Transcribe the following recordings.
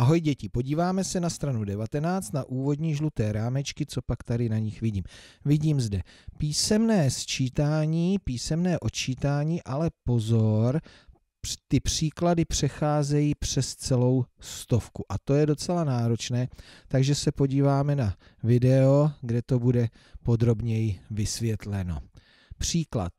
Ahoj děti, podíváme se na stranu 19 na úvodní žluté rámečky, co pak tady na nich vidím. Vidím zde písemné sčítání, písemné odčítání, ale pozor, ty příklady přecházejí přes celou stovku a to je docela náročné, takže se podíváme na video, kde to bude podrobněji vysvětleno. Příklad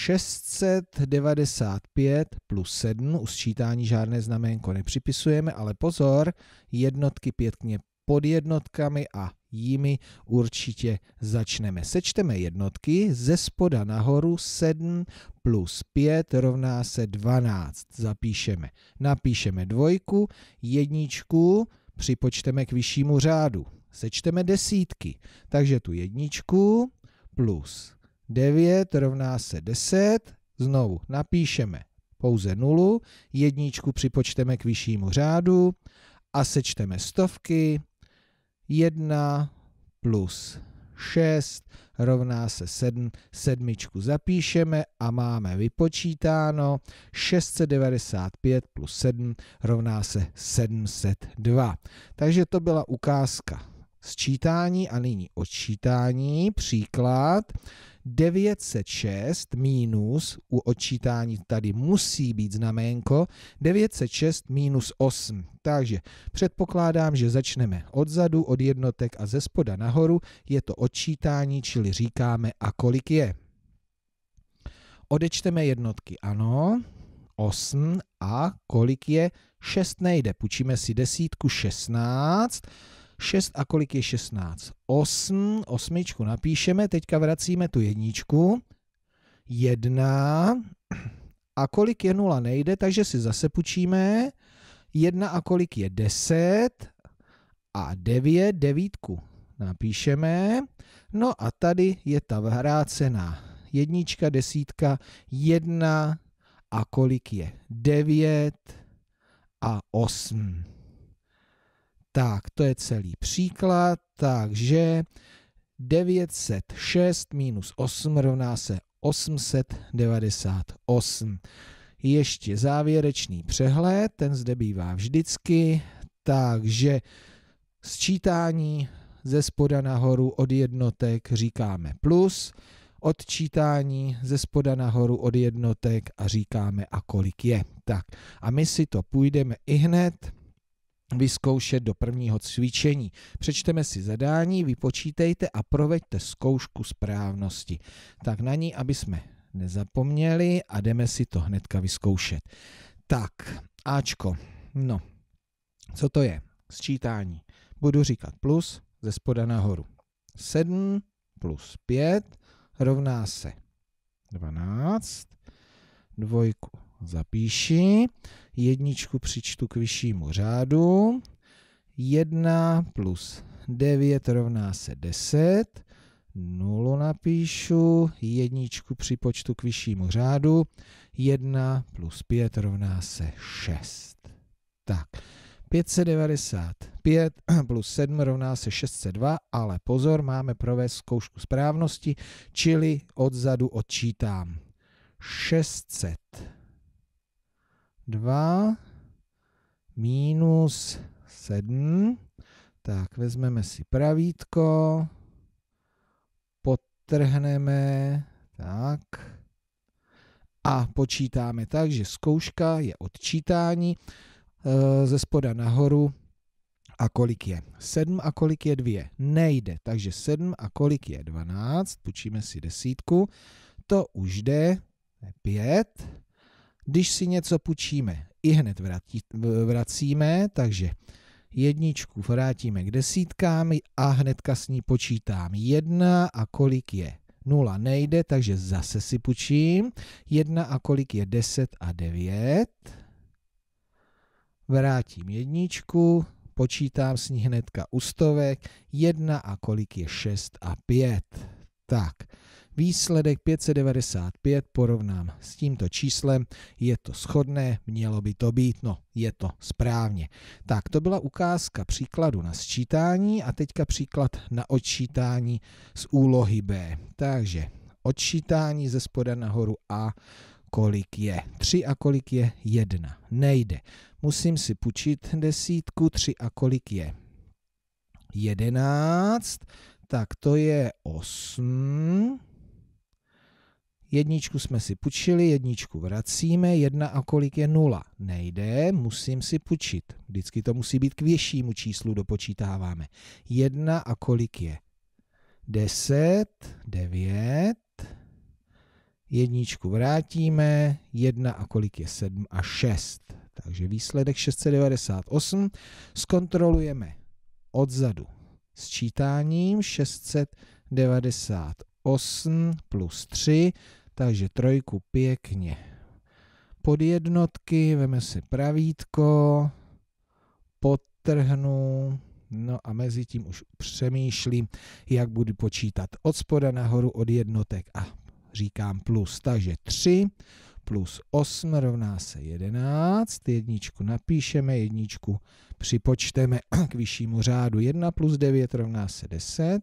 695 plus 7, u sčítání žádné znaménko nepřipisujeme, ale pozor, jednotky pěkně pod jednotkami a jimi určitě začneme. Sečteme jednotky, ze spoda nahoru 7 plus 5 rovná se 12. Zapíšeme. Napíšeme dvojku, jedničku, připočteme k vyššímu řádu. Sečteme desítky, takže tu jedničku plus 9 rovná se 10, znovu napíšeme pouze nulu, jedničku připočteme k vyššímu řádu a sečteme stovky, 1 plus 6 rovná se 7, sedmičku zapíšeme a máme vypočítáno 695 plus 7 rovná se 702. Takže to byla ukázka sčítání a nyní odčítání. Příklad 906 minus u odčítání tady musí být znaménko 906 minus 8. Takže předpokládám, že začneme odzadu, od jednotek a ze spoda nahoru. Je to odčítání, čili říkáme a kolik je. Odečteme jednotky, ano, 8 a kolik je? 6 nejde, půjčíme si desítku 16 6 a kolik je 16? 8, osmičku napíšeme, teďka vracíme tu jedničku. 1 a kolik je 0 nejde, takže si zase půjčíme. 1 a kolik je 10 a 9, devítku napíšeme. No a tady je ta vrácená jednička, desítka, 1 a kolik je? 9 a 8. Tak, to je celý příklad, takže 906 minus 8 rovná se 898. Ještě závěrečný přehled, ten zde bývá vždycky, takže sčítání ze spoda nahoru od jednotek říkáme plus, odčítání ze spoda nahoru od jednotek a říkáme a kolik je. Tak a my si to půjdeme i hned vyzkoušet do prvního cvičení. Přečteme si zadání, vypočítejte a proveďte zkoušku správnosti. Tak na ní, aby jsme nezapomněli a jdeme si to hnedka vyzkoušet. Tak, Ačko, no, co to je? Sčítání. Budu říkat plus ze spoda nahoru. 7 plus 5 rovná se 12. Dvojku zapíši, jedničku přičtu k vyššímu řádu, 1 plus 9 rovná se 10, 0 napíšu, jedničku připočtu k vyššímu řádu, 1 plus 5 rovná se 6. Tak, 595 plus 7 rovná se 602, ale pozor, máme provést zkoušku správnosti, čili odzadu odčítám 600. 2 minus 7. Tak, vezmeme si pravítko, potrhneme, tak, a počítáme tak, že zkouška je odčítání e, ze spoda nahoru a kolik je? 7 a kolik je 2? Nejde, takže 7 a kolik je 12, půjčíme si desítku, to už jde, 5, když si něco půjčíme, i hned vrátí, vracíme, takže jedničku vrátíme k desítkám a hnedka s ní počítám. Jedna a kolik je? Nula nejde, takže zase si půjčím. Jedna a kolik je? Deset a devět. Vrátím jedničku, počítám s ní hnedka u stovek. Jedna a kolik je? Šest a pět. Tak, Výsledek 595 porovnám s tímto číslem, je to schodné, mělo by to být, no je to správně. Tak to byla ukázka příkladu na sčítání a teďka příklad na odčítání z úlohy B. Takže odčítání ze spoda nahoru A kolik je 3 a kolik je 1. Nejde. Musím si půjčit desítku 3 a kolik je 11. Tak to je 8. Jedničku jsme si půjčili, jedničku vracíme, jedna a kolik je nula. Nejde, musím si půjčit. Vždycky to musí být k většímu číslu dopočítáváme. Jedna a kolik je? Deset, devět, jedničku vrátíme, jedna a kolik je sedm a šest. Takže výsledek 698 zkontrolujeme odzadu sčítáním 698 plus 3 takže trojku pěkně pod jednotky, veme si pravítko, podtrhnu, no a mezi tím už přemýšlím, jak budu počítat od spoda nahoru od jednotek a říkám plus, takže 3 plus 8 rovná se 11, jedničku napíšeme, jedničku připočteme k vyššímu řádu, 1 plus 9 rovná se 10,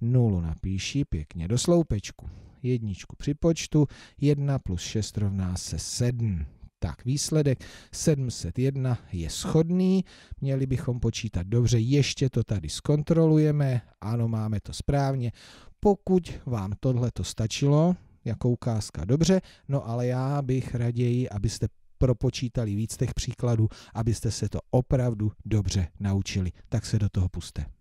0 napíši pěkně do sloupečku jedničku při počtu, 1 plus 6 rovná se 7. Tak, výsledek 701 je schodný, měli bychom počítat dobře, ještě to tady zkontrolujeme, ano, máme to správně. Pokud vám tohle to stačilo, jako ukázka, dobře, no ale já bych raději, abyste propočítali víc těch příkladů, abyste se to opravdu dobře naučili. Tak se do toho puste.